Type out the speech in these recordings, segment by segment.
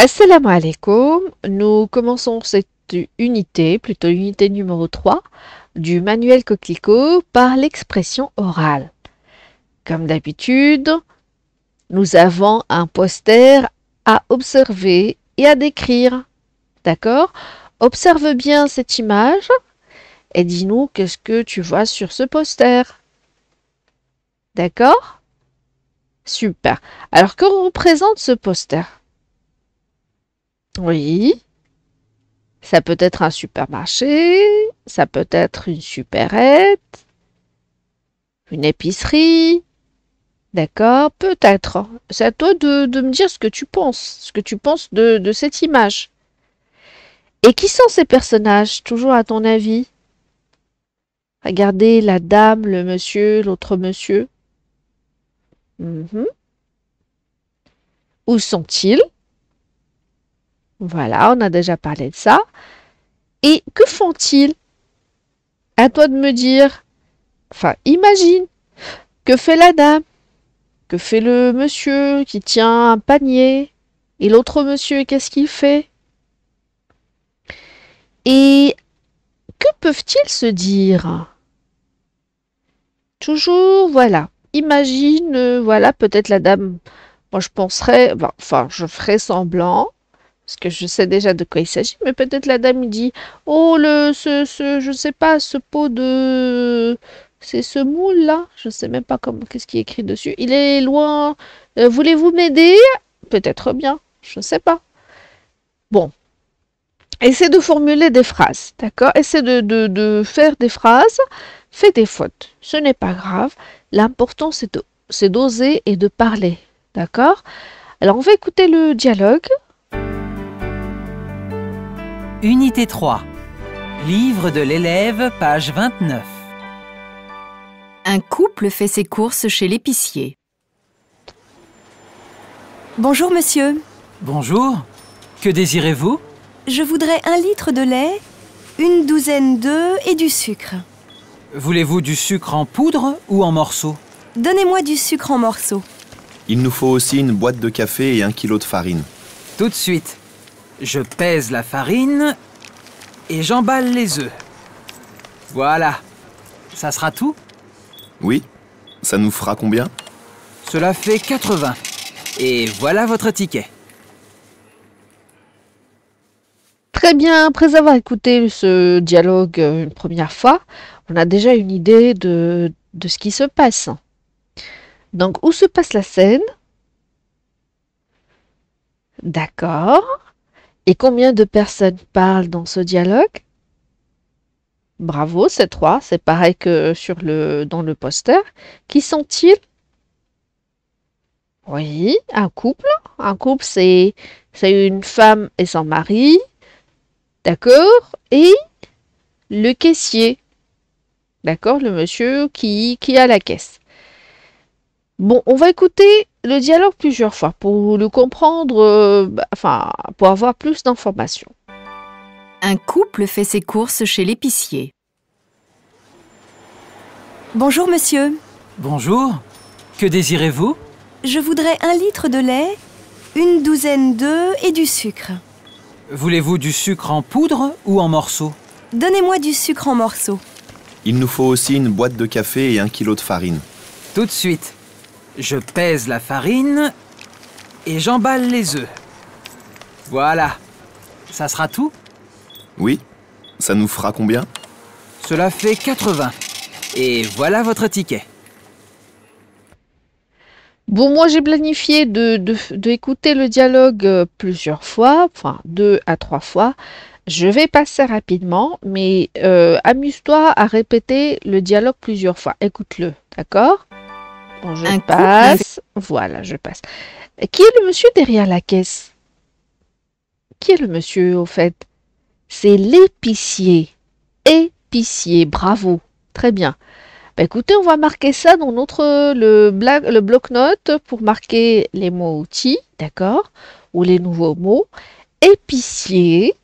Assalamu alaikum, nous commençons cette unité, plutôt unité numéro 3 du manuel Coquelicot par l'expression orale. Comme d'habitude, nous avons un poster à observer et à décrire. D'accord Observe bien cette image et dis-nous qu'est-ce que tu vois sur ce poster. D'accord Super. Alors que représente ce poster oui. Ça peut être un supermarché, ça peut être une supérette, une épicerie. D'accord Peut-être. C'est à toi de, de, me dire ce que tu penses, ce que tu penses de, cette image. Et qui sont ces personnages, toujours à ton avis Regardez la dame, le monsieur, l'autre monsieur. Mhm. Où sont-ils voilà, on a déjà parlé de ça. Et que font-ils À toi de me dire. Enfin, imagine. Que fait la dame Que fait le monsieur qui tient un panier Et l'autre monsieur, qu'est-ce qu'il fait Et que peuvent-ils se dire Toujours, voilà. Imagine, euh, voilà, peut-être la dame. Moi, je penserais, enfin, je ferais semblant parce que je sais déjà de quoi il s'agit, mais peut-être la dame dit Oh, le, ce, ce, je sais pas, ce pot de. C'est ce moule-là Je sais même pas comment, qu'est-ce qui est écrit dessus. Il est loin. Euh, voulez-vous m'aider Peut-être bien, je ne sais pas. Bon. essayez de formuler des phrases, d'accord Essayez de, de, faire des phrases. faites des fautes, ce n'est pas grave. L'important, c'est d'oser et de parler, d'accord Alors, on va écouter le dialogue. Unité 3. Livre de l'élève, page 29. Un couple fait ses courses chez l'épicier. Bonjour, monsieur. Bonjour. Que désirez-vous Je voudrais un litre de lait, une douzaine d'œufs et du sucre. Voulez-vous du sucre en poudre ou en morceaux Donnez-moi du sucre en morceaux. Il nous faut aussi une boîte de café et un kilo de farine. Tout de suite. Je pèse la farine et j'emballe les œufs. Voilà. Ça sera tout Oui. Ça nous fera combien Cela fait 80. Et voilà votre ticket. Très bien, après avoir écouté ce dialogue une première fois, on a déjà une idée de, de ce qui se passe. Donc, où se passe la scène D'accord. Et combien de personnes parlent dans ce dialogue Bravo, c'est trois, c'est pareil que sur le, dans le poster. Qui sont-ils Oui, un couple. Un couple, c'est une femme et son mari. D'accord Et le caissier. D'accord Le monsieur qui, qui a la caisse. Bon, on va écouter le dialogue plusieurs fois pour le comprendre, euh, bah, enfin, pour avoir plus d'informations. Un couple fait ses courses chez l'épicier. Bonjour monsieur. Bonjour. Que désirez-vous Je voudrais un litre de lait, une douzaine d'œufs et du sucre. Voulez-vous du sucre en poudre ou en morceaux Donnez-moi du sucre en morceaux. Il nous faut aussi une boîte de café et un kilo de farine. Tout de suite. Je pèse la farine et j'emballe les œufs. Voilà. Ça sera tout Oui. Ça nous fera combien Cela fait 80. Et voilà votre ticket. Bon, moi j'ai planifié d'écouter le dialogue euh, plusieurs fois, enfin deux à trois fois. Je vais passer rapidement, mais euh, amuse-toi à répéter le dialogue plusieurs fois. Écoute-le, d'accord je passe. voilà, je passe. Qui est le monsieur derrière la caisse Qui est le monsieur, au fait C'est l'épicier. Épicier, bravo. Très bien. Bah, écoutez, on va marquer ça dans notre le, le bloc-notes pour marquer les mots outils, d'accord Ou les nouveaux mots. Épicier,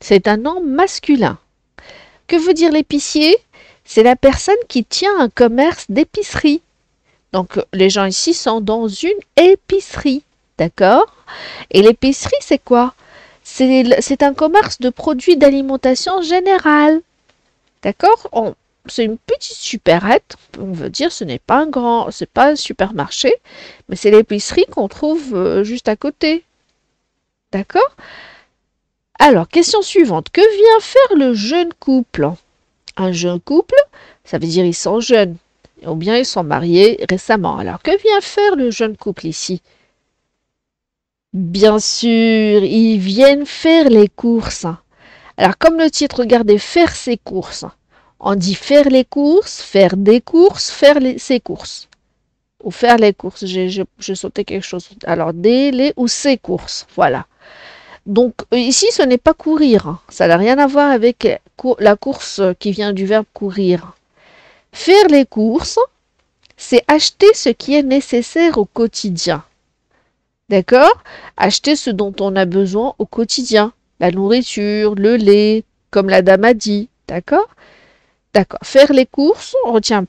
c'est un nom masculin. Que veut dire l'épicier C'est la personne qui tient un commerce d'épicerie. Donc les gens ici sont dans une épicerie, d'accord Et l'épicerie, c'est quoi C'est un commerce de produits d'alimentation générale, d'accord C'est une petite super-être, on veut dire, ce n'est pas un grand, c'est pas un supermarché, mais c'est l'épicerie qu'on trouve euh, juste à côté, d'accord alors, question suivante. Que vient faire le jeune couple Un jeune couple, ça veut dire ils sont jeunes, ou bien ils sont mariés récemment. Alors que vient faire le jeune couple ici Bien sûr, ils viennent faire les courses. Alors comme le titre, regardez, faire ses courses. On dit faire les courses, faire des courses, faire ses courses. Ou faire les courses, j'ai sauté quelque chose. Alors des, les ou ses courses, voilà. Donc euh, ici, ce n'est pas courir. Hein. Ça n'a rien à voir avec la course qui vient du verbe courir. Faire les courses, c'est acheter ce qui est nécessaire au quotidien. D'accord Acheter ce dont on a besoin au quotidien. La nourriture, le lait, comme la dame a dit. D'accord D'accord. Faire les courses, on retient,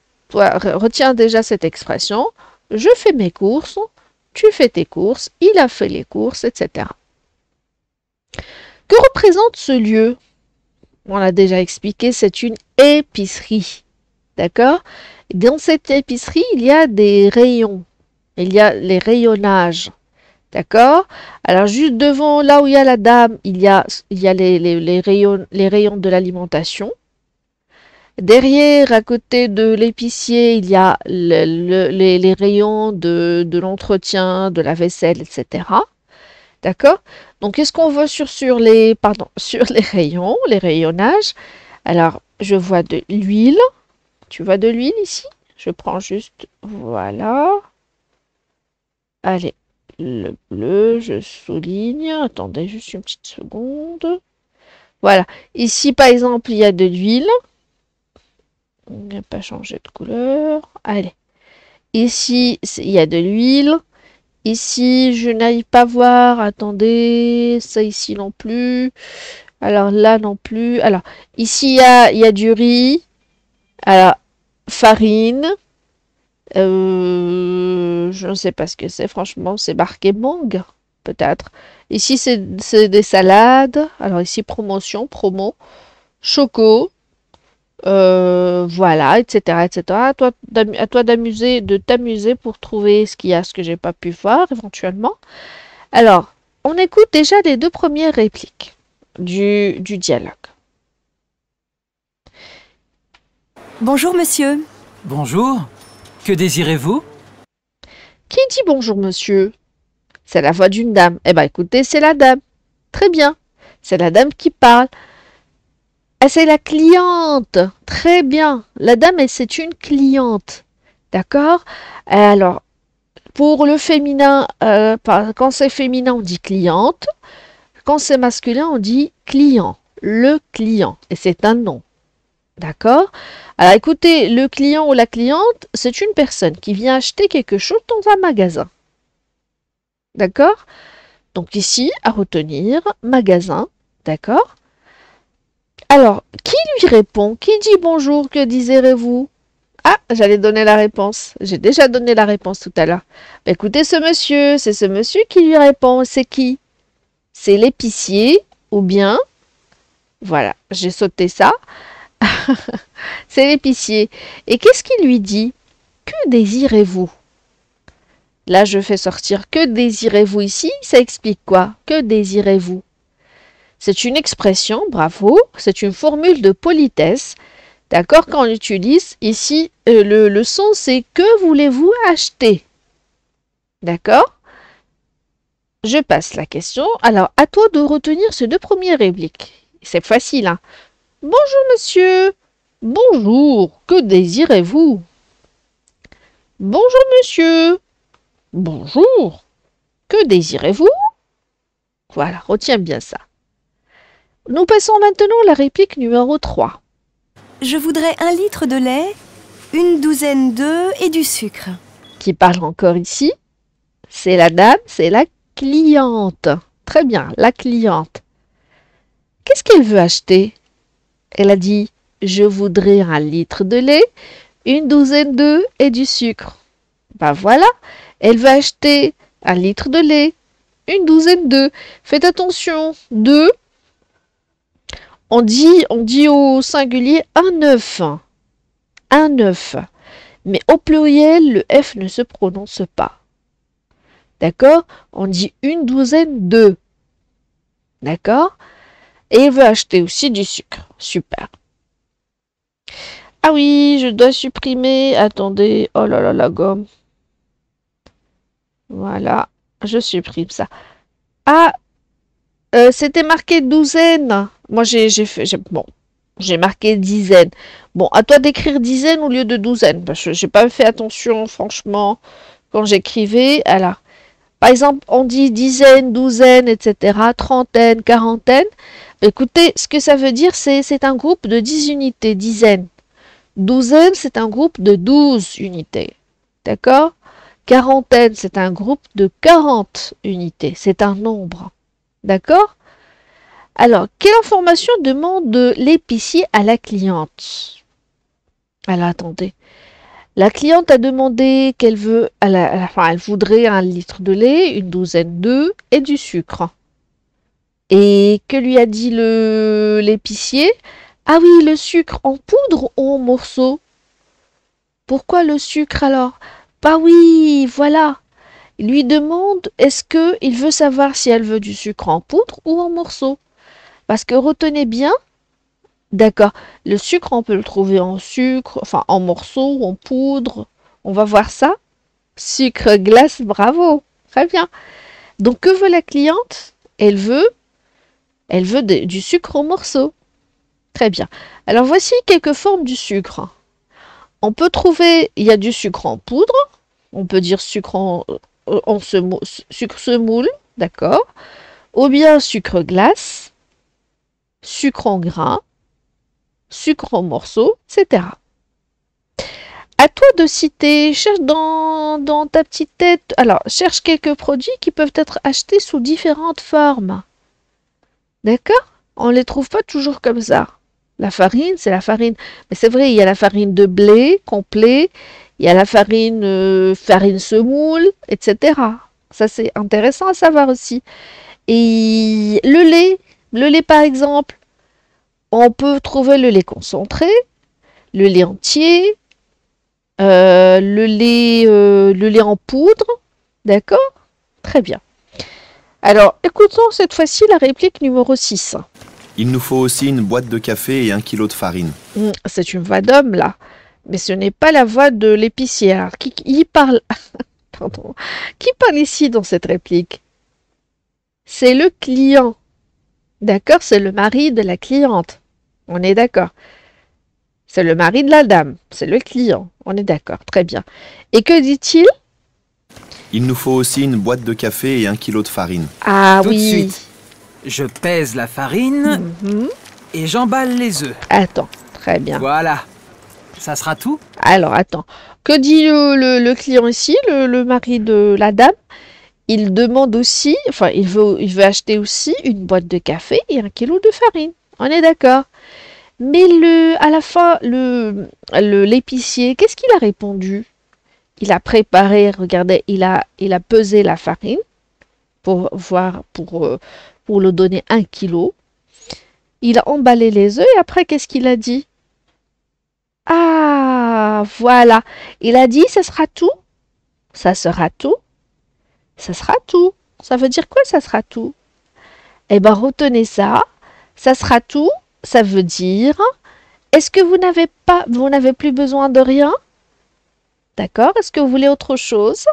déjà cette expression. Je fais mes courses, tu fais tes courses, il a fait les courses, etc. Que représente ce lieu On l'a déjà expliqué, c'est une épicerie. D'accord Dans cette épicerie, il y a des rayons. Il y a les rayonnages. D'accord Alors, juste devant là où il y a la dame, il y a, les, rayons, de l'alimentation. Derrière, à côté de l'épicier, il y a les, rayons de, l'entretien, de la vaisselle, etc. D'accord Donc, qu'est-ce qu'on voit sur, sur les rayons, les rayonnages Alors, je vois de l'huile, tu vois de l'huile ici Je prends juste, voilà. Allez, le bleu, je souligne. Attendez juste une petite seconde. Voilà. Ici, par exemple, il y a de l'huile. On n'a pas changé de couleur. Allez. Ici, il y a de l'huile. Ici, je n'arrive pas voir. Attendez. Ça ici non plus. Alors là non plus. Alors, ici, il y a, y a du riz. Alors, farine. Euh, je ne sais pas ce que c'est, franchement, c'est marqué mangue, peut-être. Ici, c'est des salades. Alors ici, promotion, promo, choco, euh, voilà, etc., etc. toi, à toi d'amuser, de t'amuser pour trouver ce qu'il y a, ce que j'ai pas pu voir, éventuellement. Alors, on écoute déjà les deux premières répliques du, du dialogue. Bonjour, monsieur. Bonjour. Que désirez-vous Qui dit bonjour, monsieur C'est la voix d'une dame. Eh bien, écoutez, c'est la dame. Très bien. C'est la dame qui parle. Ah, c'est la cliente. Très bien. La dame, c'est une cliente. D'accord Alors, pour le féminin, euh, quand c'est féminin, on dit cliente. Quand c'est masculin, on dit client. Le client. Et c'est un nom. D'accord Alors écoutez, le client ou la cliente, c'est une personne qui vient acheter quelque chose dans un magasin. D'accord Donc ici, à retenir, magasin. D'accord Alors, qui lui répond Qui dit bonjour Que désirez-vous ah, j'allais donner la réponse. J'ai déjà donné la réponse tout à l'heure. Bah, écoutez, ce monsieur, c'est ce monsieur qui lui répond. C'est qui C'est l'épicier ou bien... Voilà, j'ai sauté ça. C'est l'épicier. Et qu'est-ce qu'il lui dit Que désirez-vous Là, je fais sortir Que désirez-vous ici Ça explique quoi Que désirez-vous C'est une expression, bravo, c'est une formule de politesse. D'accord Quand on l'utilise, ici, euh, le, le son, c'est Que voulez-vous acheter D'accord Je passe la question. Alors, à toi de retenir ces deux premières répliques. C'est facile, hein bonjour monsieur bonjour que désirez-vous bonjour monsieur bonjour que désirez-vous Voilà, retiens bien ça. Nous passons maintenant à la réplique numéro 3. Je voudrais un litre de lait, une douzaine d'œufs et du sucre. Qui parle encore ici C'est la dame, c'est la cliente. Très bien, la cliente. Qu'est-ce qu'elle veut acheter elle a dit Je voudrais un litre de lait, une douzaine d'œufs et du sucre. Ben voilà, elle va acheter un litre de lait, une douzaine d'œufs. Faites attention, deux. On dit, on dit au singulier un œuf. Un œuf. Mais au pluriel, le F ne se prononce pas. D'accord On dit une douzaine d'œufs. D'accord et il veut acheter aussi du sucre. Super. Ah oui, je dois supprimer. Attendez. Oh là là, la gomme. Voilà. Je supprime ça. Ah, euh, c'était marqué douzaine. Moi, j'ai fait... Bon, j'ai marqué dizaine. Bon, à toi d'écrire dizaine au lieu de douzaine. Parce que pas fait attention, franchement, quand j'écrivais. Alors, ah par exemple, on dit dizaine, douzaine, etc., trentaine, quarantaine. Écoutez, ce que ça veut dire, c'est c'est un groupe de dix unités, dizaines. Douzaines, c'est un groupe de douze unités. D'accord Quarantaine, c'est un groupe de quarante unités. C'est un nombre. D'accord Alors, quelle information demande l'épicier à la cliente Alors, attendez. La cliente a demandé qu'elle veut, elle, voudrait un litre de lait, une douzaine d'œufs et du sucre. Et que lui a dit le l'épicier Ah oui, le sucre en poudre ou en morceaux Pourquoi le sucre alors Bah oui, voilà. Il lui demande est-ce que il veut savoir si elle veut du sucre en poudre ou en morceaux. Parce que retenez bien, D'accord. Le sucre, on peut le trouver en sucre, enfin en morceaux, en poudre. On va voir ça. Sucre glace, bravo. Très bien. Donc que veut la cliente Elle veut elle veut du sucre en morceaux. Très bien. Alors voici quelques formes du sucre. On peut trouver, il y a du sucre en poudre, on peut dire sucre en, euh, en sucre semoule, d'accord, ou bien sucre glace, sucre en grains sucre en morceaux, etc. A toi de citer, cherche dans, dans, ta petite tête, alors cherche quelques produits qui peuvent être achetés sous différentes formes. D'accord On ne les trouve pas toujours comme ça. La farine, c'est la farine. Mais c'est vrai, il y a la farine de blé complet, il y a la farine, euh, farine semoule, etc. Ça, c'est intéressant à savoir aussi. Et le lait, le lait par exemple, on peut trouver le lait concentré, le lait entier, euh, le, lait, euh, le lait en poudre, d'accord Très bien. Alors, écoutons cette fois-ci la réplique numéro 6. Il nous faut aussi une boîte de café et un kilo de farine. Hmm, c'est une voix d'homme, là. Mais ce n'est pas la voix de l'épicière. Qui, parle Qui parle ici dans cette réplique C'est le client. D'accord C'est le mari de la cliente. On est d'accord. C'est le mari de la dame, c'est le client. On est d'accord, très bien. Et que dit-il Il nous faut aussi une boîte de café et un kilo de farine. Ah Tout oui. De suite, je pèse la farine mhm. et j'emballe les œufs. Attends, très bien. Voilà. Ça sera tout Alors, attends. Que dit le, client ici, le, mari de la dame Il demande aussi, enfin, il il veut acheter aussi une boîte de café et un kilo de farine. On est d'accord. Mais le, à la fin, le, l'épicier, qu'est-ce qu'il a répondu Il a préparé, regardez, il a, il a pesé la farine pour voir, pour, pour le donner un kilo. Il a emballé les œufs et après, qu'est-ce qu'il a dit Ah, voilà. Il a dit, ça sera tout. Ça sera tout. Ça sera tout. Ça veut dire quoi, ça sera tout Eh bien, retenez ça ça sera tout Ça veut dire est-ce que vous n'avez pas, vous n'avez plus besoin de rien D'accord Est-ce que vous voulez autre chose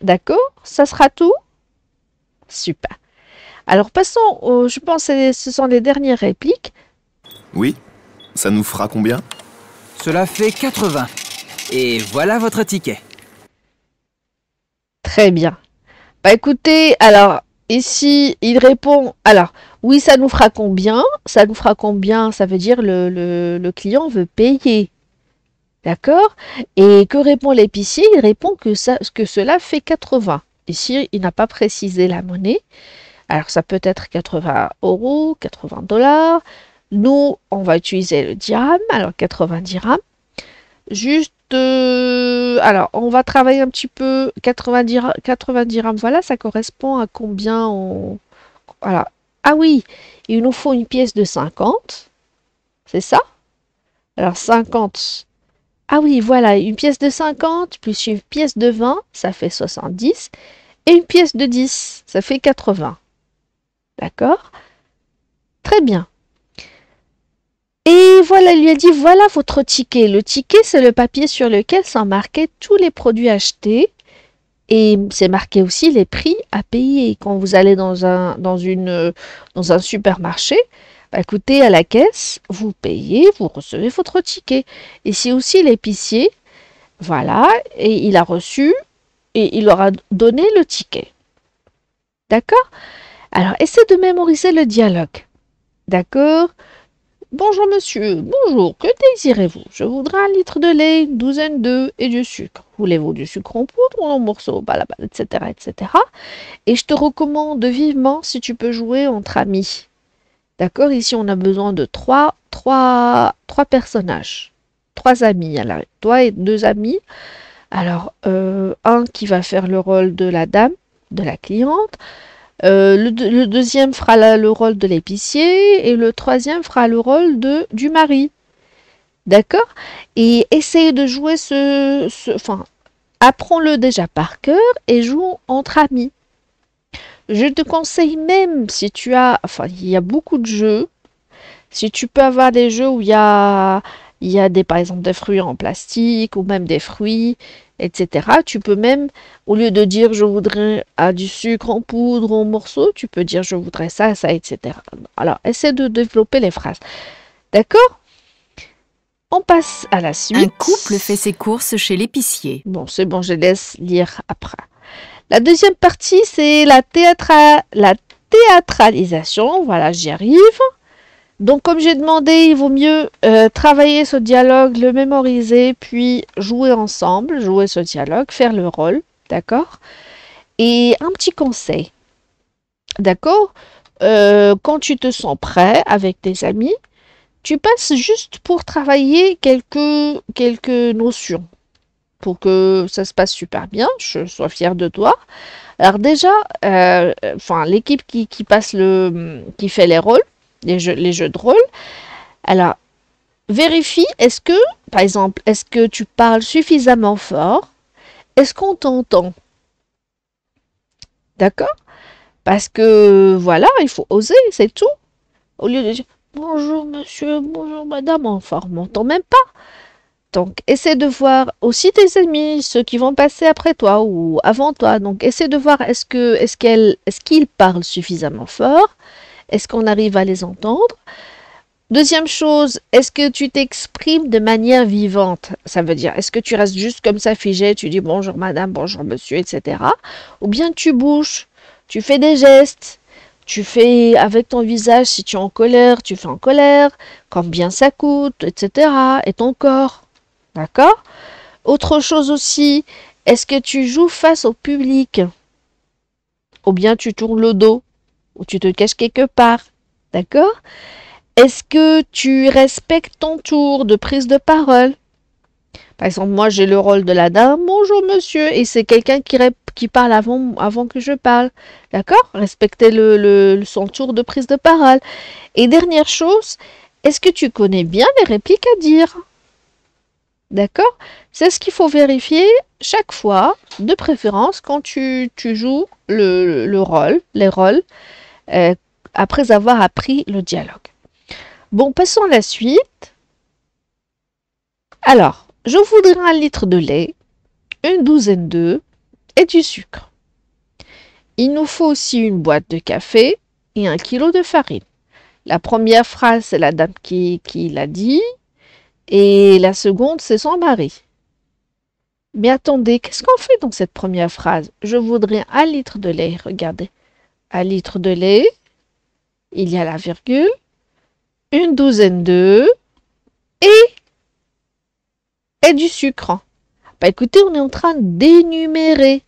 D'accord Ça sera tout Super. Alors passons, je pense que ce sont les dernières répliques. Oui, ça nous fera combien Cela fait 80. Et voilà votre ticket. Très bien. Bah écoutez, alors ici, il répond... Alors, oui, ça nous fera combien Ça nous fera combien Ça veut dire le, le, client veut payer. D'accord Et que répond l'épicier Il répond que, ça, que cela fait 80. Ici, il n'a pas précisé la monnaie. Alors, ça peut être 80 euros, 80 dollars. Nous, on va utiliser le dirham, alors 80 dirhams. Juste, euh, alors, on va travailler un petit peu. 80 dirhams, dirhams, voilà, ça correspond à combien on... Voilà, ah oui, il nous faut une pièce de 50. C'est ça Alors 50. Ah oui, voilà, une pièce de 50 plus une pièce de 20, ça fait 70. Et une pièce de 10, ça fait 80. D'accord Très bien. Et voilà, il lui a dit, voilà votre ticket. Le ticket, c'est le papier sur lequel sont marqués tous les produits achetés et c'est marqué aussi les prix à payer. Quand vous allez dans un, dans dans un supermarché, bah, écoutez, à la caisse, vous payez, vous recevez votre ticket. Et c'est aussi l'épicier, voilà, et il a reçu et il leur a donné le ticket. D'accord Alors, essayez de mémoriser le dialogue. D'accord Bonjour monsieur, bonjour, que désirez-vous Je voudrais un litre de lait, douzaine d'œufs et du sucre. Voulez-vous du sucre en poudre ou en morceaux etc., etc. Et je te recommande vivement si tu peux jouer entre amis. D'accord Ici, on a besoin de trois, personnages. Trois amis. Alors, toi et deux amis. Alors, euh, un qui va faire le rôle de la dame, de la cliente. Euh, le, deuxième fera le rôle de l'épicier et le troisième fera le rôle de, du mari. D'accord Et essayez de jouer ce... ce enfin, apprends-le déjà par cœur et joue entre amis. Je te conseille même si tu as... Enfin, il y a beaucoup de jeux. Si tu peux avoir des jeux où il y a... Il y a des, par exemple des fruits en plastique ou même des fruits etc. Tu peux même, au lieu de dire je voudrais à du sucre en poudre en morceaux, tu peux dire je voudrais ça, ça, etc. Alors, essaie de développer les phrases. D'accord on passe à la suite. Un couple fait ses courses chez l'épicier. Bon, c'est bon, je laisse lire après. La deuxième partie, c'est la, théâtra... la théâtralisation. Voilà, j'y arrive. Donc comme j'ai demandé, il vaut mieux euh, travailler ce dialogue, le mémoriser, puis jouer ensemble, jouer ce dialogue, faire le rôle, d'accord Et un petit conseil, d'accord euh, Quand tu te sens prêt avec tes amis, tu passes juste pour travailler quelques, quelques notions, pour que ça se passe super bien, je sois fière de toi. Alors déjà, euh, enfin l'équipe qui passe le, qui fait les rôles, les jeux, drôles. de Alors, vérifie, est-ce que, par exemple, est-ce que tu parles suffisamment fort Est-ce qu'on t'entend D'accord Parce que, voilà, il faut oser, c'est tout. Au lieu de dire bonjour monsieur, bonjour madame, enfin, on m'entend même pas. Donc, essaie de voir aussi tes amis, ceux qui vont passer après toi ou avant toi. Donc, essaie de voir est-ce que est-ce est-ce qu'ils parlent suffisamment fort est-ce qu'on arrive à les entendre Deuxième chose, est-ce que tu t'exprimes de manière vivante Ça veut dire, est-ce que tu restes juste comme ça figé, tu dis bonjour madame, bonjour monsieur, etc. Ou bien tu bouges, tu fais des gestes, tu fais avec ton visage, si tu es en colère, tu fais en colère, combien ça coûte, etc. Et ton corps. D'accord Autre chose aussi, est-ce que tu joues face au public Ou bien tu tournes le dos ou tu te caches quelque part. D'accord Est-ce que tu respectes ton tour de prise de parole Par exemple, moi j'ai le rôle de la dame, bonjour monsieur, et c'est quelqu'un qui, qui, parle avant, avant que je parle. D'accord Respecter le, son tour de prise de parole. Et dernière chose, est-ce que tu connais bien les répliques à dire D'accord C'est ce qu'il faut vérifier chaque fois, de préférence quand tu, joues le, le, rôle, les rôles. Euh, après avoir appris le dialogue. Bon, passons à la suite. Alors, je voudrais un litre de lait, une douzaine d'œufs et du sucre. Il nous faut aussi une boîte de café et un kilo de farine. La première phrase, c'est la dame qui, qui l'a dit, et la seconde, c'est son mari. Mais attendez, qu'est-ce qu'on fait dans cette première phrase Je voudrais un litre de lait, regardez. Un litre de lait, il y a la virgule, une douzaine d'œufs et, et du sucre. Bah, écoutez, on est en train d'énumérer.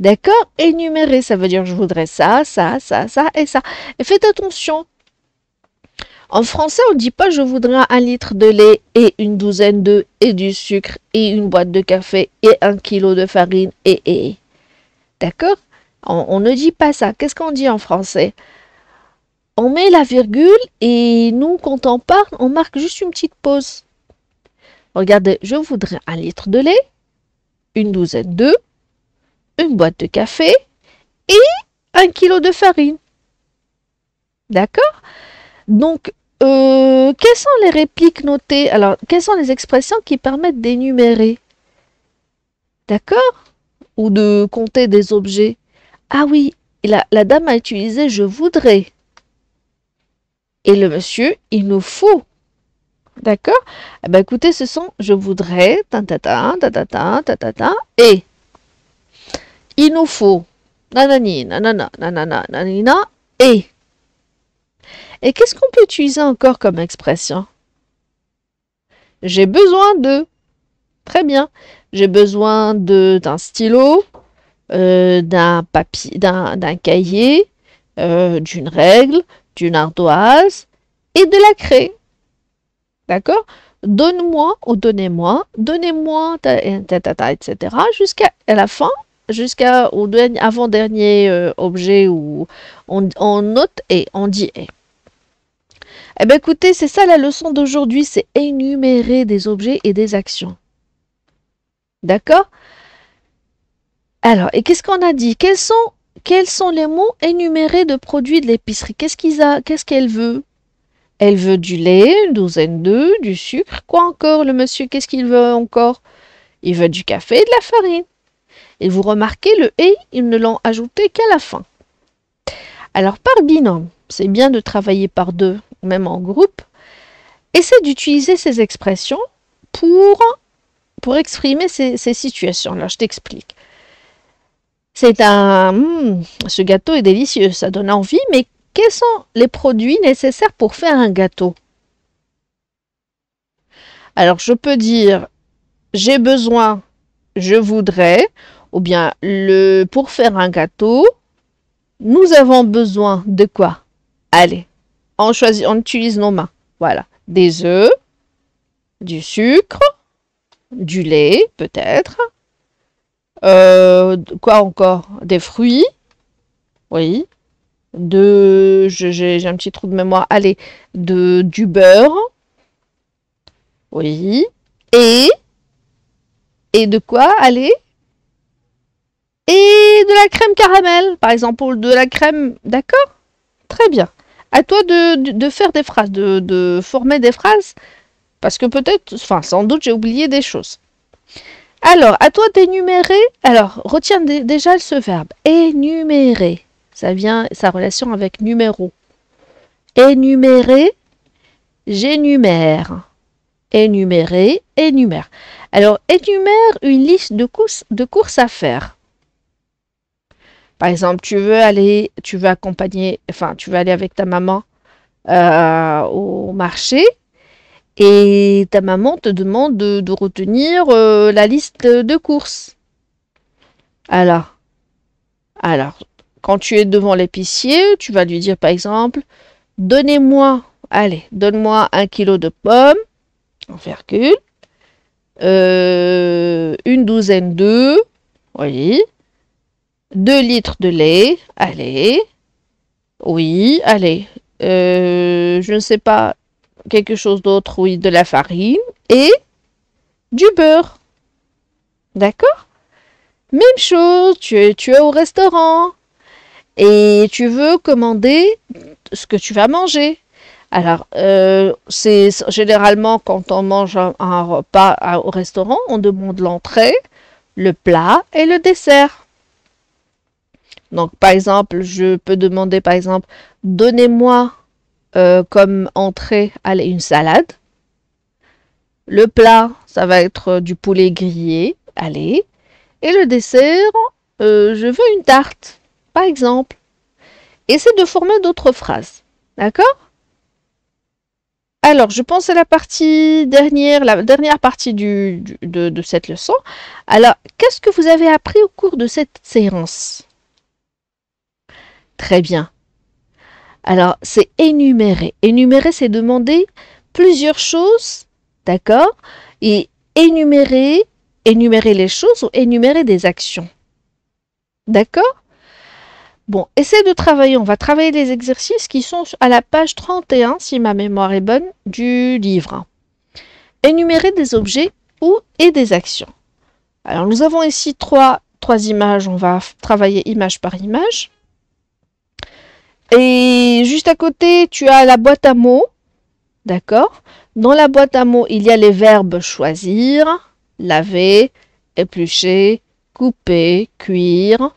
D'accord Énumérer, ça veut dire je voudrais ça, ça, ça, ça et ça. Et faites attention. En français, on ne dit pas je voudrais un litre de lait et une douzaine d'œufs et du sucre et une boîte de café et un kilo de farine et et. D'accord on, ne dit pas ça. Qu'est-ce qu'on dit en français On met la virgule et nous, quand on parle, on marque juste une petite pause. Regardez, je voudrais un litre de lait, une douzaine d'œufs, une boîte de café et un kilo de farine. D'accord Donc, euh, quelles sont les répliques notées Alors, quelles sont les expressions qui permettent d'énumérer D'accord Ou de compter des objets ah oui, la, dame a utilisé je voudrais. Et le monsieur, il nous faut. D'accord eh ben, Écoutez ce sont « je voudrais, ta ta ta, ta ta ta, ta et il nous faut, nanani, nanana, nanana, nanina, et. Et qu'est-ce qu'on peut utiliser encore comme expression J'ai besoin de. Très bien. J'ai besoin d'un stylo, euh, d'un papier, d'un cahier, euh, d'une règle, d'une ardoise et de la craie. D'accord Donne-moi ou donnez-moi, donnez-moi, etc. jusqu'à la fin, jusqu'à avant-dernier euh, objet où on, on, note et on dit et. Eh bien écoutez, c'est ça la leçon d'aujourd'hui, c'est énumérer des objets et des actions. D'accord alors, et qu'est-ce qu'on a dit quels sont, les mots énumérés de produits de l'épicerie Qu'est-ce qu'ils a Qu'est-ce qu'elle veut Elle veut du lait, une douzaine d'œufs, du sucre. Quoi encore Le monsieur, qu'est-ce qu'il veut encore Il veut du café et de la farine. Et vous remarquez, le et, ils ne l'ont ajouté qu'à la fin. Alors, par binôme, c'est bien de travailler par deux, même en groupe. Essayez d'utiliser ces expressions pour, pour exprimer ces, ces situations. Alors, je t'explique. C'est un... Hmm, ce gâteau est délicieux, ça donne envie, mais quels sont les produits nécessaires pour faire un gâteau Alors, je peux dire, j'ai besoin, je voudrais, ou bien, le, pour faire un gâteau, nous avons besoin de quoi Allez, on choisit, on utilise nos mains. Voilà, des œufs, du sucre, du lait peut-être, euh, quoi encore Des fruits. Oui. De. J'ai un petit trou de mémoire. Allez. De, du beurre. Oui. Et. Et de quoi Allez. Et de la crème caramel, par exemple, de la crème. D'accord Très bien. À toi de, de, faire des phrases, de, de former des phrases, parce que peut-être, enfin, sans doute, j'ai oublié des choses. Alors, à toi d'énumérer. Alors, retiens déjà ce verbe. Énumérer. Ça vient, sa relation avec numéro. Énumérer, j'énumère. Énumérer, énumère. Alors, énumère une liste de courses, de courses à faire. Par exemple, tu veux aller, tu veux accompagner, enfin, tu veux aller avec ta maman euh, au marché et ta maman te demande de, retenir euh, la liste de courses. Alors, alors, quand tu es devant l'épicier, tu vas lui dire par exemple, donnez-moi, allez, donne-moi un kilo de pommes, en virgule, euh, une douzaine d'œufs, oui, deux litres de lait, allez, oui, allez, euh, je ne sais pas, quelque chose d'autre, oui, de la farine et du beurre. D'accord Même chose, tu es, tu au restaurant et tu veux commander ce que tu vas manger. Alors, euh, c'est généralement quand on mange un, repas au restaurant, on demande l'entrée, le plat et le dessert. Donc, par exemple, je peux demander, par exemple, donnez-moi euh, comme entrée allez, une salade. Le plat, ça va être du poulet grillé, allez. Et le dessert, euh, je veux une tarte, par exemple. Essayez de former d'autres phrases, d'accord alors, je pense à la partie dernière, la dernière partie de, de, cette leçon. Alors, qu'est-ce que vous avez appris au cours de cette séance Très bien. Alors, c'est énumérer. Énumérer, c'est demander plusieurs choses, d'accord Et énumérer, énumérer les choses ou énumérer des actions. D'accord Bon, essaie de travailler. On va travailler les exercices qui sont à la page 31, si ma mémoire est bonne, du livre. Énumérer des objets ou et des actions. Alors, nous avons ici trois, trois images. On va travailler image par image. Et juste à côté, tu as la boîte à mots. D'accord Dans la boîte à mots, il y a les verbes choisir, laver, éplucher, couper, cuire,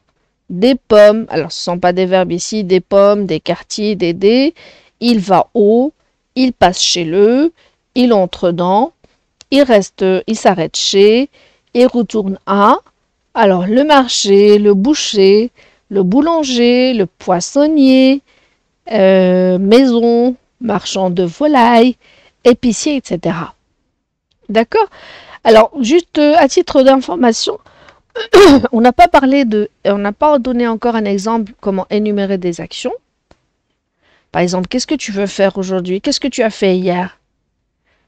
des pommes. Alors, ce ne sont pas des verbes ici, des pommes, des quartiers, des dés. Il va au, il passe chez le, il entre dans, il reste, il s'arrête chez, il retourne à. Alors, le marché, le boucher, le boulanger, le poissonnier, euh, maison, marchand de volailles, épicier, etc. D'accord Alors, juste euh, à titre d'information, on n'a pas parlé de, on n'a pas donné encore un exemple comment énumérer des actions. Par exemple, qu'est-ce que tu veux faire aujourd'hui Qu'est-ce que tu as fait hier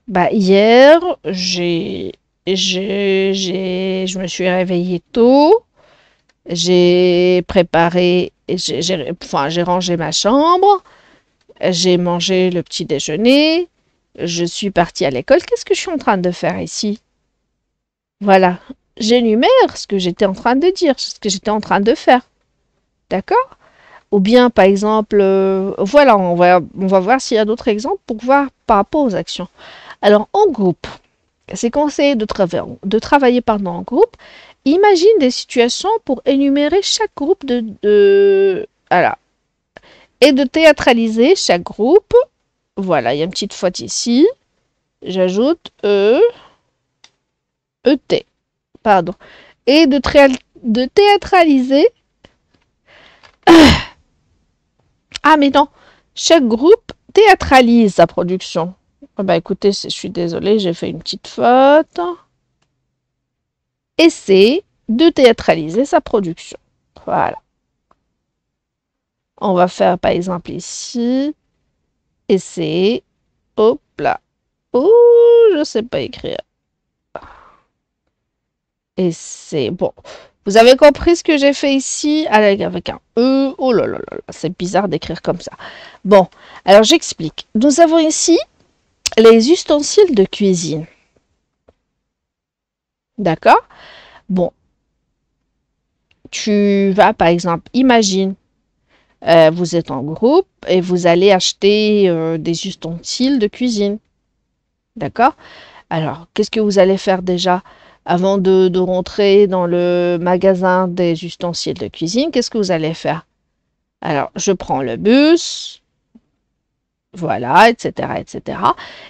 Bah hier, j'ai, je me suis réveillée tôt. J'ai préparé, j'ai rangé ma chambre, j'ai mangé le petit déjeuner, je suis partie à l'école. Qu'est-ce que je suis en train de faire ici Voilà, j'énumère ce que j'étais en train de dire, ce que j'étais en train de faire. D'accord Ou bien, par exemple, euh, voilà, on va, voir s'il y a d'autres exemples pour voir par rapport aux actions. Alors, en groupe, c'est conseillé de, de travailler pardon, en groupe Imagine des situations pour énumérer chaque groupe de, voilà. Et de théâtraliser chaque groupe. Voilà, il y a une petite faute ici. J'ajoute E. ET. Pardon. Et de, de théâtraliser. ah, mais non. Chaque groupe théâtralise sa production. Ah, bah écoutez, je suis désolée, j'ai fait une petite faute. Essayer de théâtraliser sa production. Voilà. On va faire par exemple ici, essayer, hop là. Ouh, je sais pas écrire. Essayer. bon. Vous avez compris ce que j'ai fait ici avec un E. Oh là là là, là. c'est bizarre d'écrire comme ça. Bon, alors j'explique. Nous avons ici les ustensiles de cuisine. D'accord Bon. Tu vas, par exemple, imagine, euh, vous êtes en groupe et vous allez acheter euh, des ustensiles de cuisine. D'accord Alors, qu'est-ce que vous allez faire déjà avant de, de, rentrer dans le magasin des ustensiles de cuisine, qu'est-ce que vous allez faire Alors, je prends le bus, voilà, etc., etc.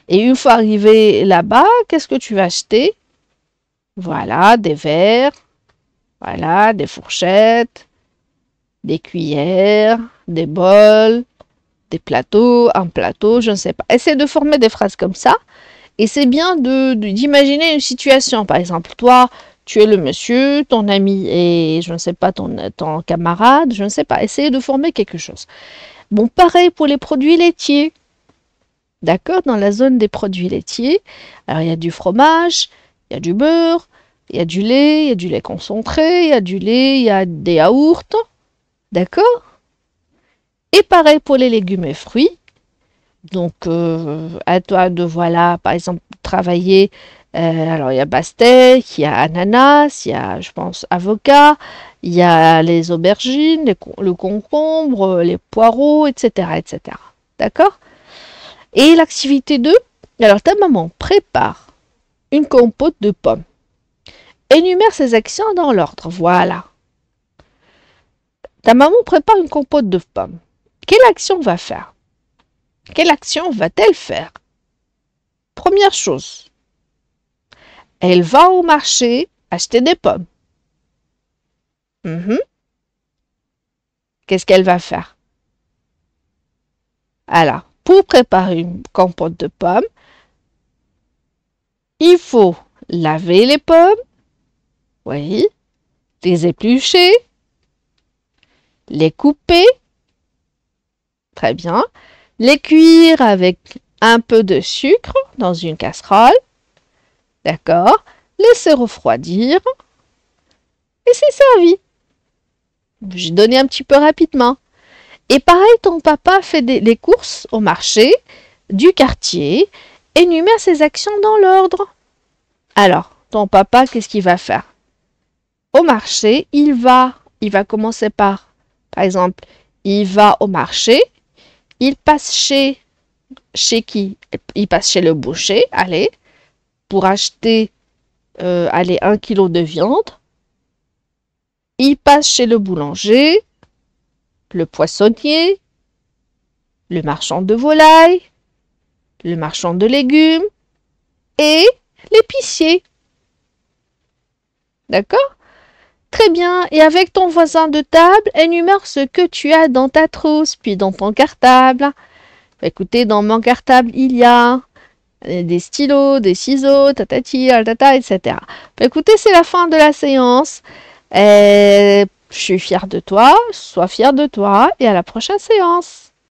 Et une fois arrivé là-bas, qu'est-ce que tu vas acheter voilà, des verres, voilà, des fourchettes, des cuillères, des bols, des plateaux, un plateau, je ne sais pas. Essaye de former des phrases comme ça. Et c'est bien d'imaginer une situation. Par exemple, toi, tu es le monsieur, ton ami et je ne sais pas, ton, camarade, je ne sais pas. Essayez de former quelque chose. Bon, pareil pour les produits laitiers. D'accord Dans la zone des produits laitiers, alors il y a du fromage, il y a du beurre, il y a du lait, il y a du lait concentré, il y a du lait, il y a des yaourts. D'accord Et pareil pour les légumes et fruits. Donc, euh, à toi de, voilà, par exemple, travailler. Euh, alors, il y a pastèque, il y a ananas, il y a, je pense, avocat, il y a les aubergines, le concombre, les poireaux, etc. etc. D'accord Et l'activité 2, alors ta maman prépare une compote de pommes. Énumère ses actions dans l'ordre. Voilà. Ta maman prépare une compote de pommes. Quelle action va faire Quelle action va-t-elle faire Première chose, elle va au marché acheter des pommes. Mhm. Qu'est-ce qu'elle va faire Alors, pour préparer une compote de pommes, il faut laver les pommes, oui, les éplucher, les couper, très bien, les cuire avec un peu de sucre dans une casserole, d'accord, laisser refroidir et c'est servi. J'ai donné un petit peu rapidement. Et pareil, ton papa fait des, les courses au marché du quartier énumère ses actions dans l'ordre. Alors, ton papa, qu'est-ce qu'il va faire Au marché, il va, il va commencer par, par exemple, il va au marché, il passe chez, chez qui Il passe chez le boucher, allez, pour acheter, euh, allez, un kilo de viande. Il passe chez le boulanger, le poissonnier, le marchand de volailles, le marchand de légumes et l'épicier. D'accord Très bien, et avec ton voisin de table, énumère ce que tu as dans ta trousse, puis dans ton cartable. Bah, écoutez, dans mon cartable, il y a des stylos, des ciseaux, tatati, tata, etc. Bah, écoutez, c'est la fin de la séance. je suis fière de toi, sois fière de toi, et à la prochaine séance.